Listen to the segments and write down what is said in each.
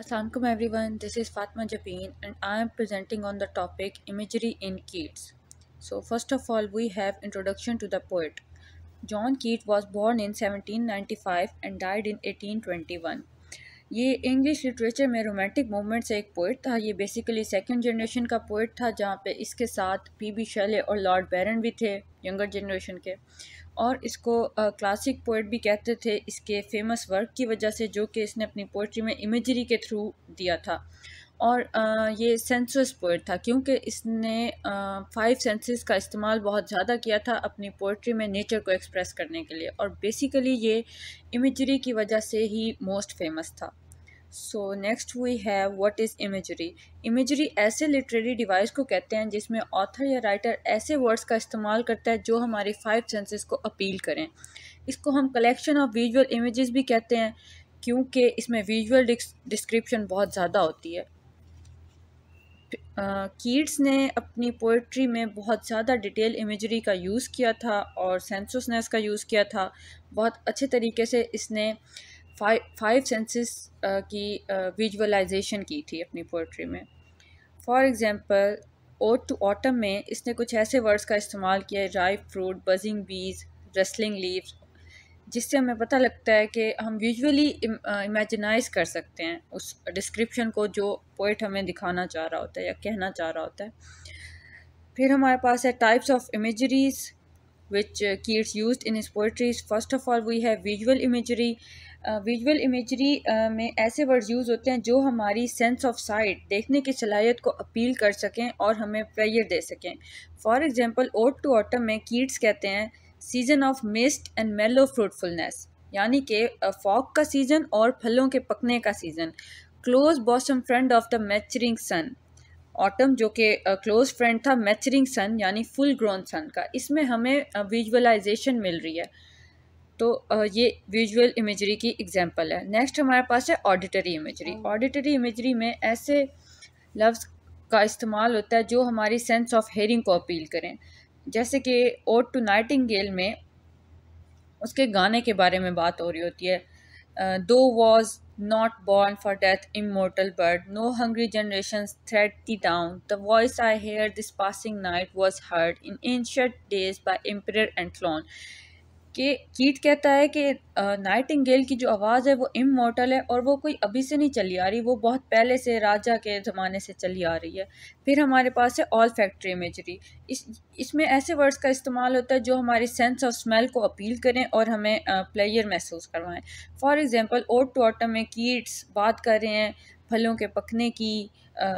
Assalamualaikum everyone, this is Fatma Japin and I am presenting on the topic Imagery in Keats. So first of all we have introduction to the poet. John Keats was born in 1795 and died in 1821. ये English literature में romantic movement से एक poet था ये basically second generation का poet था जहाँ पे इसके साथ P.B. Shelley और Lord Byron भी थे यंगर जनरेशन के और इसको क्लासिक पोइट भी कहते थे इसके फेमस वर्क की वजह से जो कि इसने अपनी पोइट्री में इमेजरी के थ्रू दिया था और आ, ये सेंसस पोइट था क्योंकि इसने फाइव सेंसेस का इस्तेमाल बहुत ज़्यादा किया था अपनी पोइट्री में नेचर को एक्सप्रेस करने के लिए और बेसिकली ये इमेजरी की वजह से ही मोस्ट फेमस था so next we have what is imagery imagery ऐसे लिटरेरी डिवाइस को कहते हैं जिसमें ऑथर या राइटर ऐसे वर्ड्स का इस्तेमाल करता है जो हमारे फाइव सेंसेस को अपील करें इसको हम कलेक्शन ऑफ विजुअल इमेजेस भी कहते हैं क्योंकि इसमें विजुअल डिस्क्रिप्शन बहुत ज़्यादा होती है कीट्स ने अपनी पोइट्री में बहुत ज़्यादा डिटेल इमेजरी का यूज़ किया था और सेंसोसनेस का यूज़ किया था बहुत अच्छे तरीके से इसने फाइव फाइव सेंसेस की विजुअलाइजेशन uh, की थी अपनी पोइट्री में for example ode to autumn में इसने कुछ ऐसे वर्ड्स का इस्तेमाल किया है dry fruit buzzing bees rustling leaves जिससे हमें पता लगता है कि हम विजुअली इमेजिनाइज uh, कर सकते हैं उस डिस्क्रिप्शन को जो पोइट हमें दिखाना चाह रहा होता है या कहना चाह रहा होता है फिर हमारे पास है types of imageries which Keats use in his poetries first of all we have visual imagery visual imagery में ऐसे वर्ड्स यूज़ होते हैं जो हमारी सेंस ऑफ साइट देखने की सलाहियत को अपील कर सकें और हमें प्रेयर दे सकें for example ode to autumn में कीड्स कहते हैं season of mist and mellow fruitfulness यानी कि फॉक का सीज़न और फलों के पकने का season close bosom friend of the maturing sun autumn जो कि क्लोज फ्रेंड था मैचरिंग सन यानी फुल ग्रोन सन का इसमें हमें विजुअलाइजेशन मिल रही है तो ये विजुअल इमेजरी की एग्जांपल है नेक्स्ट हमारे पास है ऑडिटरी इमेजरी ऑडिटरी इमेजरी में ऐसे लफ्ज़ का इस्तेमाल होता है जो हमारी सेंस ऑफ हेयरिंग को अपील करें जैसे कि ओट टू नाइटिंगेल में उसके गाने के बारे में बात हो रही होती है thou was not born for death immortal bird no hungry generation tread thee down the voice I hear this passing night was heard in ancient days by emperor and clown कि कीट कहता है कि Nightingale की जो आवाज़ है वो immortal है और वो कोई अभी से नहीं चली आ रही वो बहुत पहले से राजा के ज़माने से चली आ रही है फिर हमारे पास है ऑल फैक्ट्री इमेजरी इस इसमें ऐसे वर्ड्स का इस्तेमाल होता है जो हमारी सेंस ऑफ स्मेल को अपील करें और हमें प्लेयर महसूस करवाएं for example ode to autumn में कीट्स बात कर रहे हैं फलों के पकने की आ,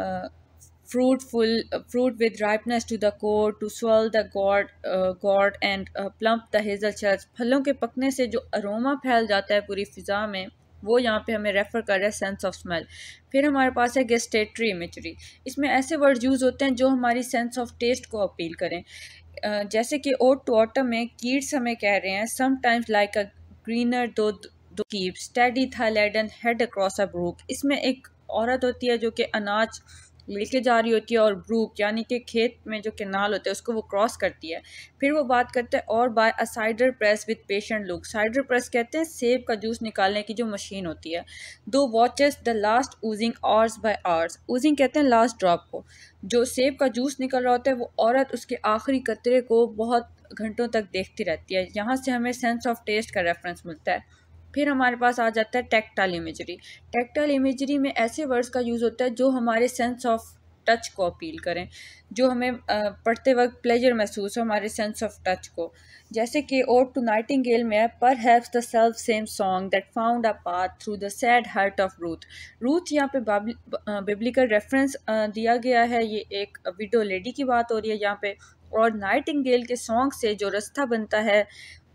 fruitful uh, fruit with ripeness to the core to swell the gourd uh, gourd and uh, plump the hazel shells फलों के पकने से जो अरोमा फैल जाता है पूरी फिज़ा में वो यहाँ पे हमें रेफ़र कर रहा है सेंस ऑफ स्मेल फिर हमारे पास है गेस्टेटरी इमेजरी इसमें ऐसे वर्ड यूज़ होते हैं जो हमारी सेंस ऑफ टेस्ट को अपील करें जैसे कि ओट टू ऑटम में कीड्स हमें कह रहे हैं समटाइम्स लाइक अ ग्रीनर दो दो keep steady thy laden head across a brook इसमें एक औरत होती है जो कि अनाज लेके जा रही होती है और ब्रूक यानी कि खेत में जो किनाल होता है उसको वो क्रॉस करती है फिर वो बात करते हैं और by a cider press with patient look cider press कहते हैं सेब का जूस निकालने की जो मशीन होती है thou watchest the last oozings hours by hours oozing कहते हैं लास्ट ड्रॉप को जो सेब का जूस निकल रहा होता है वो औरत उसके आखिरी कतरे को बहुत घंटों तक देखती रहती है यहाँ से हमें सेंस ऑफ टेस्ट का रेफरेंस मिलता है फिर हमारे पास आ जाता है टेक्टाइल इमेजरी टेक्टाइल इमेजरी में ऐसे वर्ड्स का यूज़ होता है जो हमारे सेंस ऑफ टच को अपील करें जो हमें पढ़ते वक्त प्लेजर महसूस हो हमारे सेंस ऑफ टच को जैसे कि ओ टू नाइटिंगेल में perhaps the self same song that found a path through the sad heart of Ruth Ruth यहाँ पे बिब्लिकल रेफरेंस दिया गया है ये एक विडो लेडी की बात हो रही है यहाँ पे और नाइटिंगेल के सॉन्ग से जो रास्ता बनता है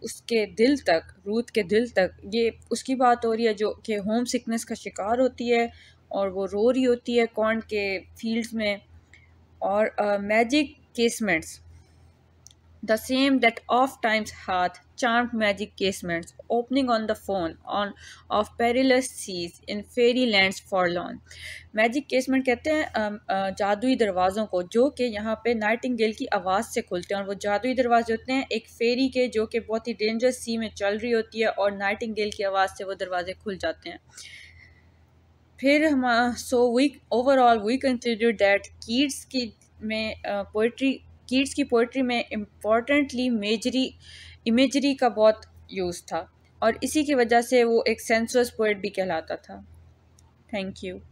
उसके दिल तक रूथ के दिल तक ये उसकी बात हो रही है जो कि होम सिकनेस का शिकार होती है और वो रो रही होती है कॉन्ट के फील्ड्स में और magic uh, casements the same same oft times hath charm magic casements opening on the foam on of of seas in fairy land forlorn magic casement कहते हैं जादुई दरवाज़ों को जो कि यहाँ पे गेल की आवाज़ से खुलते हैं और वो जादुई दरवाजे होते हैं एक फेरी के जो कि बहुत ही डेंजरस सी में चल रही होती है और नाइटिंगेल की आवाज़ से वो दरवाज़े खुल जाते हैं फिर हम so we overall we consider that Keats की में पोइट्री कीट्स की पोइट्री में इम्पॉर्टेंटली मेजरी इमेजरी का बहुत यूज़ था और इसी की वजह से वो एक सेंसुअस पोइट भी कहलाता था थैंक यू